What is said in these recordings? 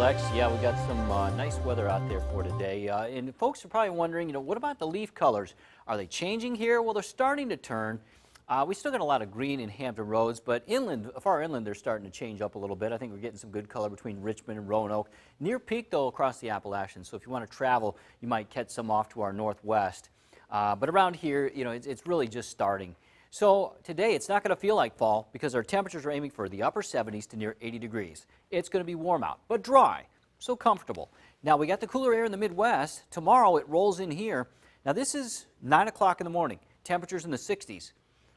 Lex. Yeah, we got some uh, nice weather out there for today. Uh, and folks are probably wondering, you know, what about the leaf colors? Are they changing here? Well, they're starting to turn. Uh, we still got a lot of green in Hampton Roads, but inland, far inland, they're starting to change up a little bit. I think we're getting some good color between Richmond and Roanoke. Near peak, though, across the Appalachians. So if you want to travel, you might catch some off to our northwest. Uh, but around here, you know, it's, it's really just starting. So today it's not going to feel like fall because our temperatures are aiming for the upper 70s to near 80 degrees. It's going to be warm out, but dry, so comfortable. Now we got the cooler air in the Midwest. Tomorrow it rolls in here. Now this is 9 o'clock in the morning, temperatures in the 60s.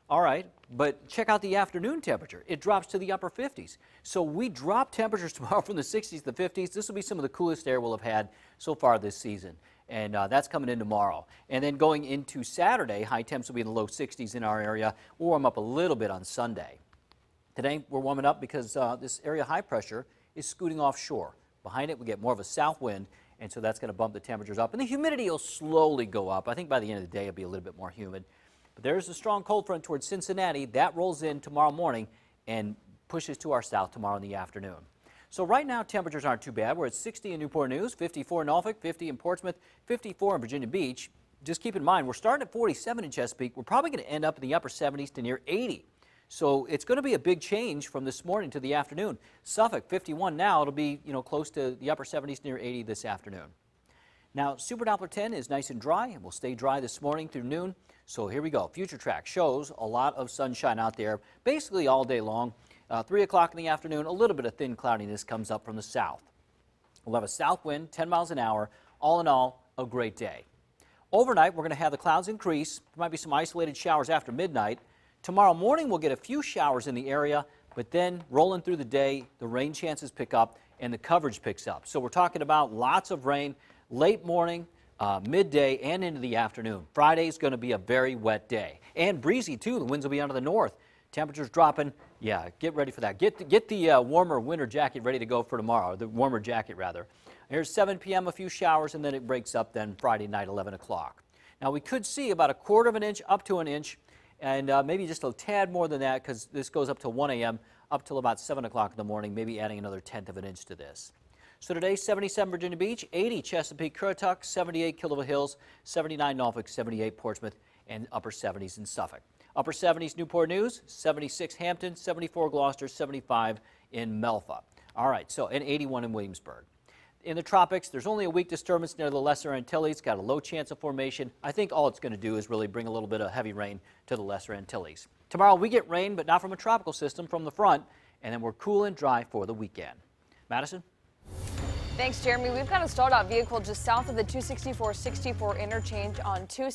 All right, but check out the afternoon temperature. It drops to the upper 50s. So we drop temperatures tomorrow from the 60s to the 50s. This will be some of the coolest air we'll have had so far this season and uh, that's coming in tomorrow. And then going into Saturday, high temps will be in the low 60s in our area. We'll warm up a little bit on Sunday. Today, we're warming up because uh, this area high pressure is scooting offshore. Behind it, we get more of a south wind, and so that's going to bump the temperatures up. And the humidity will slowly go up. I think by the end of the day, it'll be a little bit more humid. But there's a strong cold front towards Cincinnati. That rolls in tomorrow morning and pushes to our south tomorrow in the afternoon. So right now, temperatures aren't too bad. We're at 60 in Newport News, 54 in Norfolk, 50 in Portsmouth, 54 in Virginia Beach. Just keep in mind, we're starting at 47 in Chesapeake. We're probably going to end up in the upper 70s to near 80. So it's going to be a big change from this morning to the afternoon. Suffolk, 51 now. It'll be, you know, close to the upper 70s near 80 this afternoon. Now, Super Doppler 10 is nice and dry and will stay dry this morning through noon. So here we go. Future track shows a lot of sunshine out there basically all day long. Uh, 3 o'clock in the afternoon, a little bit of thin cloudiness comes up from the south. We'll have a south wind, 10 miles an hour. All in all, a great day. Overnight, we're going to have the clouds increase. There might be some isolated showers after midnight. Tomorrow morning, we'll get a few showers in the area, but then rolling through the day, the rain chances pick up and the coverage picks up. So we're talking about lots of rain late morning, uh, midday, and into the afternoon. Friday is going to be a very wet day and breezy, too. The winds will be out of the north temperatures dropping. Yeah, get ready for that. Get the, get the uh, warmer winter jacket ready to go for tomorrow, the warmer jacket rather. Here's 7 p.m., a few showers, and then it breaks up then Friday night, 11 o'clock. Now we could see about a quarter of an inch up to an inch, and uh, maybe just a tad more than that because this goes up to 1 a.m., up till about 7 o'clock in the morning, maybe adding another tenth of an inch to this. So today, 77 Virginia Beach, 80 Chesapeake Currituck, 78 Killable Hills, 79 Norfolk, 78 Portsmouth, and upper 70s in Suffolk. Upper 70s Newport News, 76 Hampton, 74 Gloucester, 75 in Melfa. All right, so and 81 in Williamsburg. In the tropics, there's only a weak disturbance near the Lesser Antilles, got a low chance of formation. I think all it's going to do is really bring a little bit of heavy rain to the Lesser Antilles. Tomorrow we get rain, but not from a tropical system, from the front, and then we're cool and dry for the weekend. Madison? Thanks, Jeremy. We've got a stalled out vehicle just south of the 264-64 interchange on 2